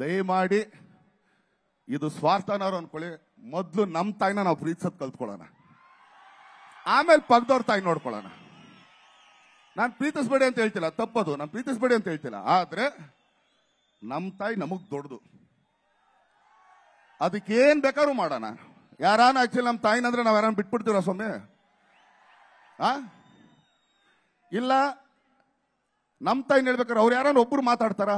ದಯಮಾಡಿ ಇದು ಸ್ವಾರ್ಥನಾರು ಅನ್ಕೊಳ್ಳಿ ಮೊದಲು ನಮ್ಮ ತಾಯಿನ ನಾವು ಪ್ರೀತಿಸದ್ ಕಲ್ತ್ಕೊಳ್ಳೋಣ ಆಮೇಲೆ ಪಗ್ದವ್ರ ತಾಯಿ ನೋಡ್ಕೊಳ್ಳೋಣ ನಾನು ಪ್ರೀತಿಸ್ಬೇಡಿ ಅಂತ ಹೇಳ್ತಿಲ್ಲ ತಪ್ಪದು ನಾನು ಪ್ರೀತಿಸ್ಬೇಡಿ ಅಂತ ಹೇಳ್ತಿಲ್ಲ ಆದ್ರೆ ನಮ್ಮ ತಾಯಿ ನಮಗ್ ದೊಡ್ಡದು ಅದಕ್ಕೇನ್ ಬೇಕಾದ್ರೂ ಮಾಡೋಣ ಯಾರಾನ ಆಕ್ಚುಲಿ ನಮ್ಮ ತಾಯಿನಂದ್ರೆ ನಾವ್ ಯಾರನ್ನ ಬಿಟ್ಬಿಡ್ತೀರ ಸ್ವಾಮಿ ಆ ಇಲ್ಲ ನಮ್ಮ ತಾಯಿ ಹೇಳ್ಬೇಕಾದ್ರೆ ಅವ್ರು ಯಾರು ಒಬ್ರು ಮಾತಾಡ್ತಾರ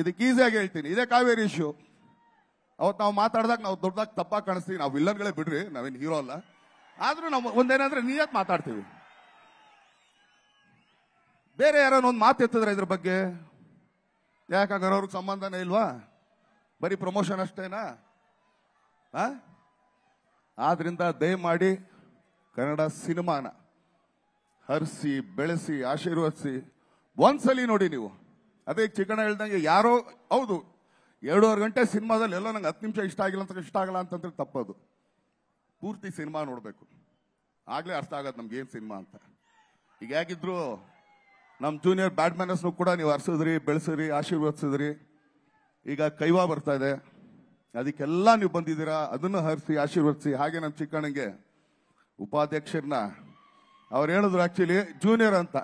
ಇದಕ್ಕೆ ಈಸಿಯಾಗಿ ಹೇಳ್ತೀನಿ ಇದೇ ಕಾವೇರಿ ಇಶ್ಯೂ ಅವತ್ತು ನಾವು ಮಾತಾಡಿದಾಗ ನಾವು ದೊಡ್ಡದಾಗ ತಪ್ಪಾಗಿ ಕಾಣಿಸ್ತೀವಿ ನಾವು ವಿಲ್ಲನ್ಗಳೇ ಬಿಡ್ರಿ ನಾವೇನು ಹೀರೋ ಅಲ್ಲ ಆದ್ರೂ ನಾವು ಒಂದೇನಂದ್ರೆ ನೀಯತ್ ಮಾತಾಡ್ತೀವಿ ಬೇರೆ ಯಾರೋ ಒಂದು ಮಾತು ಎತ್ತಿದ್ರೆ ಇದ್ರ ಬಗ್ಗೆ ಯಾಕಂದ್ರೆ ಅವ್ರಿಗೆ ಸಂಬಂಧನೇ ಇಲ್ವಾ ಬರೀ ಪ್ರಮೋಷನ್ ಅಷ್ಟೇನಾ ಆದ್ರಿಂದ ದಯಮಾಡಿ ಕನ್ನಡ ಸಿನಿಮಾನ ಹರಿಸಿ ಬೆಳೆಸಿ ಆಶೀರ್ವದಿಸಿ ಒಂದ್ಸಲಿ ನೋಡಿ ನೀವು ಅದೇ ಚಿಕ್ಕಣ ಹೇಳ್ದಂಗೆ ಯಾರೋ ಹೌದು ಎರಡೂವರೆ ಗಂಟೆ ಸಿನಿಮಾದಲ್ಲಿ ಎಲ್ಲ ನಂಗೆ ಹತ್ತು ನಿಮಿಷ ಇಷ್ಟ ಆಗಿಲ್ಲ ಅಂತ ಇಷ್ಟ ಆಗಲ್ಲ ಅಂತಂದ್ರೆ ತಪ್ಪದು ಪೂರ್ತಿ ಸಿನಿಮಾ ನೋಡಬೇಕು ಆಗಲೇ ಅರ್ಥ ಆಗೋದು ನಮ್ಗೆ ಏನು ಸಿನಿಮಾ ಅಂತ ಈಗ ಯಾಕಿದ್ರು ನಮ್ಮ ಜೂನಿಯರ್ ಬ್ಯಾಟ್ಮನಸ್ನು ಕೂಡ ನೀವು ಹರ್ಸಿದ್ರಿ ಬೆಳೆಸಿದ್ರಿ ಆಶೀರ್ವದಿಸಿದ್ರಿ ಈಗ ಕೈವಾ ಬರ್ತಾ ಇದೆ ಅದಕ್ಕೆಲ್ಲ ನೀವು ಬಂದಿದ್ದೀರಾ ಅದನ್ನು ಹರಿಸಿ ಆಶೀರ್ವದಿಸಿ ಹಾಗೆ ನಮ್ಮ ಚಿಕ್ಕಣ್ಣಗೆ ಉಪಾಧ್ಯಕ್ಷರನ್ನ ಅವ್ರು ಹೇಳಿದ್ರು ಆ್ಯಕ್ಚುಲಿ ಜೂನಿಯರ್ ಅಂತ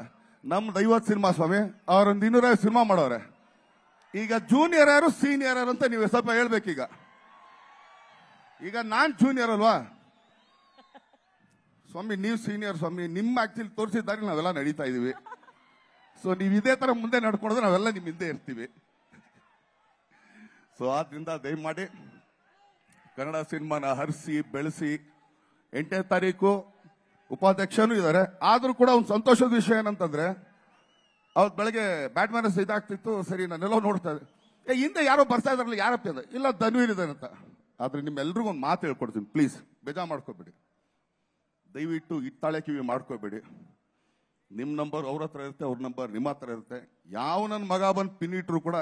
ನಮ್ ದೈವತ್ ಸಿನಿಮಾ ಸ್ವಾಮಿ ಅವರೊಂದು ಇನ್ನೂರ ಸಿನಿಮಾ ಮಾಡೋರೆ ಈಗ ಜೂನಿಯರ್ ಯಾರು ಸೀನಿಯರ್ ಯಾರು ಅಂತ ನೀವು ಸ್ವಲ್ಪ ಹೇಳ್ಬೇಕೀಗ ಈಗ ನಾನ್ ಜೂನಿಯರ್ ಅಲ್ವಾ ಸ್ವಾಮಿ ನೀವು ಸೀನಿಯರ್ ಸ್ವಾಮಿ ನಿಮ್ಮ ಆಕ್ಚುಲಿ ತೋರಿಸಿದ್ದಾರೆ ನಾವೆಲ್ಲ ನಡೀತಾ ಇದೀವಿ ಸೊ ನೀವು ಇದೇ ತರ ಮುಂದೆ ನಡ್ಕೊಂಡ್ರೆ ನಾವೆಲ್ಲ ನಿಮ್ಮ ಹಿಂದೆ ಇರ್ತೀವಿ ಸೊ ಆದ್ರಿಂದ ದಯಮಾಡಿ ಕನ್ನಡ ಸಿನಿಮಾನ ಹರಿಸಿ ಬೆಳೆಸಿ ಎಂಟನೇ ತಾರೀಕು ಉಪಾಧ್ಯಕ್ಷನೂ ಇದ್ದಾರೆ ಆದರೂ ಕೂಡ ಒಂದು ಸಂತೋಷದ ವಿಷಯ ಏನಂತಂದ್ರೆ ಅವ್ರು ಬೆಳಗ್ಗೆ ಬ್ಯಾಟ್ಮನ್ಸ್ ಇದಾಗ್ತಿತ್ತು ಸರಿ ನಾನೆಲ್ಲ ನೋಡ್ತಾ ಇದ್ದೆ ಏ ಹಿಂದೆ ಯಾರೋ ಬರ್ತಾ ಇದಾರಲ್ಲ ಯಾರಪ್ಪ ಇದೆ ಇಲ್ಲ ಧನ್ವೀರ್ ಇದ್ದಾನೆ ಅಂತ ಆದ್ರೆ ನಿಮ್ಮೆಲ್ರಿಗೂ ಒಂದು ಮಾತು ಹೇಳ್ಕೊಡ್ತೀನಿ ಪ್ಲೀಸ್ ಬೇಜಾ ಮಾಡ್ಕೋಬೇಡಿ ದಯವಿಟ್ಟು ಇತ್ತಾಳೆ ಕಿವಿ ಮಾಡ್ಕೋಬೇಡಿ ನಿಮ್ಮ ನಂಬರ್ ಅವ್ರ ಹತ್ರ ಇರುತ್ತೆ ಅವ್ರ ನಂಬರ್ ನಿಮ್ಮ ಹತ್ರ ಇರುತ್ತೆ ಯಾವ ನನ್ನ ಮಗ ಬಂದು ಪಿನ್ ಇಟ್ರು ಕೂಡ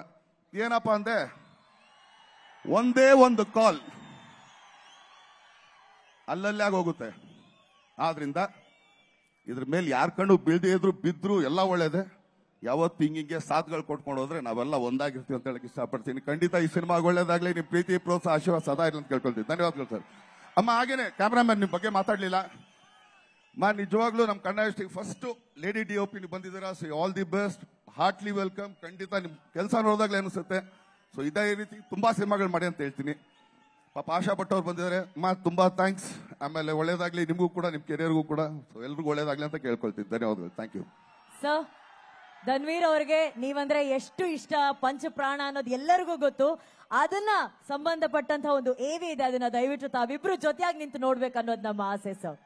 ಏನಪ್ಪ ಅಂದೆ ಒಂದೇ ಒಂದು ಕಾಲ್ ಅಲ್ಲಲ್ಲೇ ಆಗೋಗುತ್ತೆ ಆದ್ರಿಂದ ಇದ್ರ ಮೇಲೆ ಯಾರ ಕಣ್ಣು ಬೀಳದೇ ಇದ್ರು ಬಿದ್ರು ಎಲ್ಲ ಒಳ್ಳೇದೆ ಯಾವತ್ತು ಹಿಂಗಿಂಗೆ ಸಾಥ್ಗಳು ಕೊಟ್ಕೊಂಡು ಹೋದ್ರೆ ನಾವೆಲ್ಲ ಒಂದಾಗಿರ್ತೀವಿ ಅಂತ ಹೇಳಕ್ ಇಷ್ಟಪಡ್ತೀನಿ ಖಂಡಿತ ಈ ಸಿನಿಮಾಗ ಒಳ್ಳೇದಾಗ್ಲಿ ನಿಮ್ಮ ಪ್ರೀತಿ ಪ್ರೋತ್ಸಾಹ ಆಶೀರ್ವಾದ ಸದಾ ಇರಲಿ ಅಂತ ಕೇಳ್ಕೊಳ್ತೀನಿ ಧನ್ಯವಾದಗಳು ಸರ್ ಅಮ್ಮ ಹಾಗೇನೆ ಕ್ಯಾಮ್ರಾಮನ್ ನಿಮ್ಮ ಬಗ್ಗೆ ಮಾತಾಡ್ಲಿಲ್ಲ ಮಾ ನಿಜವಾಗ್ಲೂ ನಮ್ಮ Kannada first lady D P ನೀವು ಬಂದಿದ್ದೀರಾ so all the best heartly welcome ಖಂಡಿತ ನಿಮ್ ಕೆಲಸ ನೋಡಿದಾಗ್ಲೇ ಅನಿಸುತ್ತೆ ಸೊ ಇದೇ ರೀತಿ ತುಂಬಾ ಸಿನಿಮಾಗಳು ಮಾಡಿ ಅಂತ ಹೇಳ್ತೀನಿ ಪಾಪ ಆಶಾ ಭಟ್ ಬಂದಿದ್ದಾರೆ ಮಾ ತುಂಬಾ ಥ್ಯಾಂಕ್ಸ್ ಆಮೇಲೆ ಒಳ್ಳೇದಾಗ್ಲಿ ನಿಮಗೂ ಕೂಡ ನಿಮ್ಮ ಕೆರಿಯರ್ಗೂ ಕೂಡ ಎಲ್ರಿಗೂ ಒಳ್ಳೇದಾಗ್ಲಿ ಅಂತ ಕೇಳ್ಕೊಳ್ತೀನಿ ಧನ್ಯವಾದಗಳು ಥ್ಯಾಂಕ್ ಯು ಸರ್ ಧನ್ವೀರ್ ಅವ್ರಿಗೆ ನೀವಂದ್ರೆ ಎಷ್ಟು ಇಷ್ಟ ಪಂಚ ಪ್ರಾಣ ಅನ್ನೋದು ಎಲ್ಲರಿಗೂ ಗೊತ್ತು ಅದನ್ನ ಸಂಬಂಧಪಟ್ಟಂತ ಒಂದು ಏವಿ ಇದೆ ಅದನ್ನ ದಯವಿಟ್ಟು ತಾವಿಬ್ರು ಜೊತೆಯಾಗಿ ನಿಂತು ನೋಡ್ಬೇಕು ಅನ್ನೋದು ನಮ್ಮ ಆಸೆ ಸರ್